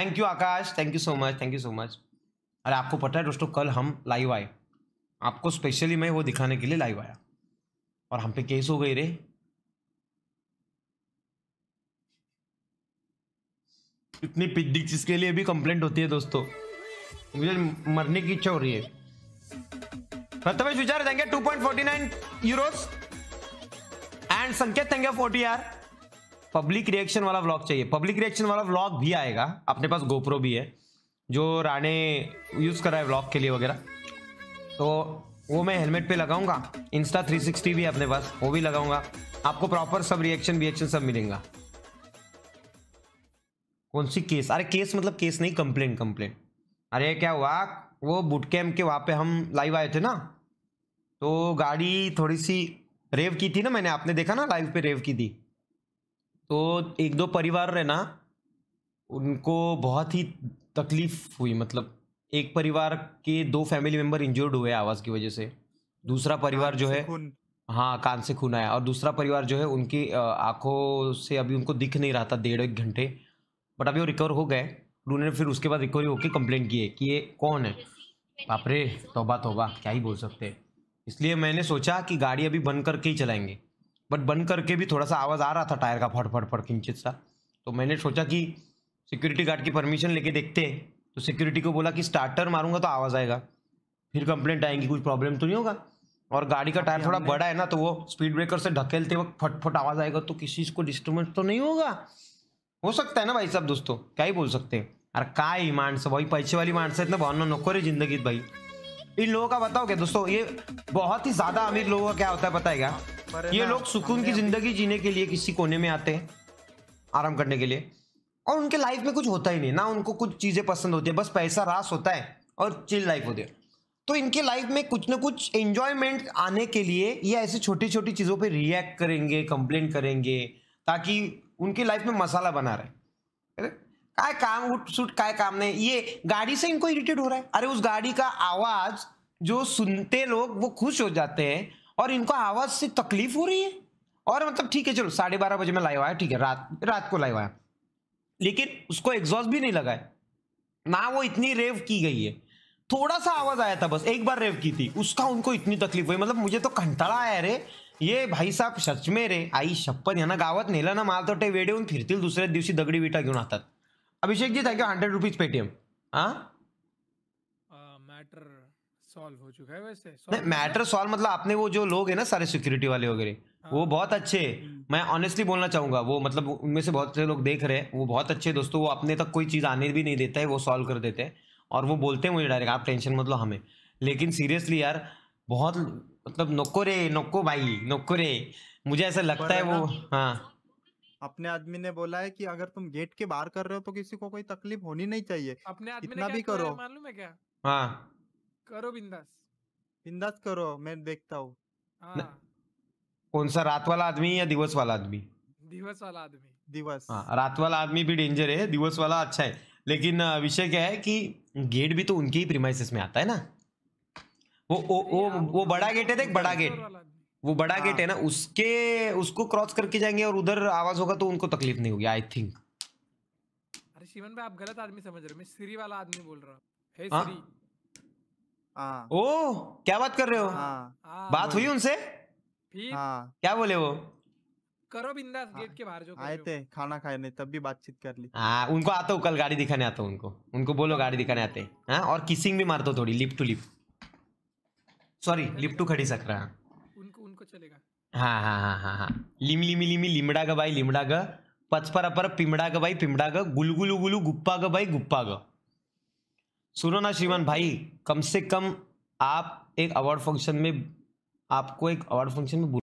Thank you Akash thank you so much thank you so much अरे आपको पता है दोस्तों कल हम लाइव आए आपको स्पेशली मैं वो दिखाने के लिए लाइव आया और हम पे केस हो गई रे इतनी पिद्दी चीज के लिए भी कंप्लेंट होती है दोस्तों मुझे मरने की इच्छा हो रही है प्रथमेश विचार देंगे यू 2.49 यूरोस एंड संकेत देंगे यू 40 यार पब्लिक रिएक्शन वाला व्लॉग चाहिए पब्लिक रिएक्शन वाला व्लॉग भी आएगा अपने पास गोप्रो भी है जो राणे यूज़ कर रहा है व्लॉग के लिए वगैरह तो वो मैं हेलमेट पे लगाऊंगा इंस्टा 360 भी अपने पास वो भी लगाऊंगा आपको प्रॉपर सब रिएक्शन रिएक्शन सब मिलेगा कौन सी केस अरे केस मतलब केस नहीं कंप्लेन कंप्लेन अरे क्या हुआ वो बुटकैम्प कैम्प के वहाँ पे हम लाइव आए थे ना तो गाड़ी थोड़ी सी रेव की थी ना मैंने आपने देखा ना लाइव पे रेव की थी तो एक दो परिवार है ना उनको बहुत ही तकलीफ हुई मतलब एक परिवार के दो फैमिली मेंबर इंजर्ड हुए आवाज़ की वजह से दूसरा परिवार जो है हाँ कान से खून आया और दूसरा परिवार जो है उनकी आंखों से अभी उनको दिख नहीं रहा था डेढ़ एक घंटे बट अभी वो रिकवर हो गए उन्होंने फिर उसके बाद रिकवरी होकर कंप्लेंट की है कि ये कौन है बापरे तोबा तोबा क्या ही बोल सकते हैं इसलिए मैंने सोचा कि गाड़ी अभी बंद करके ही चलाएंगे बट बंद करके भी थोड़ा सा आवाज़ आ रहा था टायर का फट फट फट किंचित सा तो मैंने सोचा कि सिक्योरिटी गार्ड की परमिशन लेके देखते हैं तो सिक्योरिटी को बोला कि स्टार्टर मारूंगा तो आवाज़ आएगा फिर कंप्लेंट आएंगी कुछ प्रॉब्लम तो नहीं होगा और गाड़ी का टायर थोड़ा बड़ा है ना तो वो स्पीड ब्रेकर से ढकेलते वक्त फटफट आवाज़ आएगा तो किसी को डिस्टर्बेंस तो नहीं होगा हो सकता है ना भाई साहब दोस्तों क्या ही बोल सकते हैं अरे का ही मानस भाई पैसे वाली मानस है ना भावना नको रे जिंदगी भाई इन लोगों का बताओ क्या दोस्तों ये बहुत ही ज़्यादा अमीर लोगों का क्या होता है बताएगा ये लोग सुकून की जिंदगी जीने के लिए किसी कोने में आते हैं आराम करने के लिए और उनके लाइफ में कुछ होता ही नहीं ना उनको कुछ चीजें पसंद होती है बस पैसा रास होता है और चिल लाइफ होती है तो इनके लाइफ में कुछ ना कुछ एंजॉयमेंट आने के लिए ये ऐसे छोटी छोटी चीज़ों पे रिएक्ट करेंगे कंप्लेन करेंगे ताकि उनकी लाइफ में मसाला बना रहे काय काम उठ सुट काय काम नहीं ये गाड़ी से इनको इरिटेट हो रहा है अरे उस गाड़ी का आवाज़ जो सुनते लोग वो खुश हो जाते हैं और इनको आवाज से तकलीफ हो रही है और मतलब ठीक है चलो साढ़े बारह बजे में लाइव आया ठीक है रात रात को लाइव आया लेकिन उसको एग्जॉस्ट भी नहीं लगा है ना वो इतनी रेव की गई है थोड़ा सा आवाज आया था बस एक बार रेव की थी उसका उनको इतनी तकलीफ हुई मतलब मुझे तो कंटाला आया रे ये भाई साहब सच में रे आई छप्पन शप्पन यांना गावात नेला ना माल तो टे वेडे उन फिर दूसरे दिवशी दगडी विटा Abhishek ji thank you hundred rupees Paytm हा मॅटर सॉल्व हो चुका है वैसे नहीं मैटर सॉल्व मतलब आपने वो जो लोग हैं ना सारे सिक्योरिटी वाले वगैरह हाँ। वो बहुत अच्छे हम्म। मैं ऑनेस्टली बोलना चाहूंगा वो मतलब उनमें से बहुत से लोग देख रहे हैं वो बहुत अच्छे दोस्तों वो अपने तक कोई चीज़ आने भी नहीं देता है वो सॉल्व कर देते हैं और वो बोलते हैं मुझे डायरेक्ट आप टेंशन मतलब हमें लेकिन सीरियसली यार बहुत मतलब नोको रे नोको भाई नोको रे मुझे ऐसा लगता है वो हाँ अपने आदमी ने बोला है कि अगर तुम गेट के बाहर कर रहे हो तो किसी को कोई तकलीफ होनी नहीं चाहिए अपने आदमी इतना भी करो मालूम है क्या हाँ करो बिंदास बिंदास करो मैं देखता हूँ हाँ। कौन सा रात वाला आदमी या दिवस वाला आदमी दिवस वाला आदमी दिवस हाँ रात वाला आदमी भी डेंजर है दिवस वाला अच्छा है लेकिन विषय क्या है कि गेट भी तो उनके ही प्रीमाइसिस में आता है ना वो वो वो, वो तो बड़ा गेट है देख बड़ा गेट वो बड़ा गेट है हाँ। ना उसके उसको क्रॉस करके जाएंगे और उधर आवाज होगा तो उनको तकलीफ नहीं होगी आई थिंक अरे शिवन भाई आप गलत आदमी समझ रहे हो मैं श्री वाला आदमी बोल रहा हूँ हाँ। ओ क्या बात कर रहे हो हाँ, हाँ बात हुई उनसे फिर हाँ। क्या बोले वो करो बिंदास गेट के बाहर जो आए थे खाना खाने तब भी बातचीत कर ली हाँ उनको आता हूँ कल गाड़ी दिखाने आता हूँ उनको उनको बोलो गाड़ी दिखाने आते हैं और किसिंग भी मारता थोड़ी lip to lip sorry lip to खड़ी सक रहा उनको उनको चलेगा हाँ हाँ हाँ हाँ हाँ लिम लिमी लिमी लिमड़ा ग भाई लिमड़ा ग पचपरा पर पिमड़ा ग भाई पिमड़ा ग गुलगुलू गुलू गुप्पा ग भाई गुप्पा ग सुनो ना श्रीमान भाई कम से कम आप एक अवार्ड फंक्शन में आपको एक अवार्ड फंक्शन में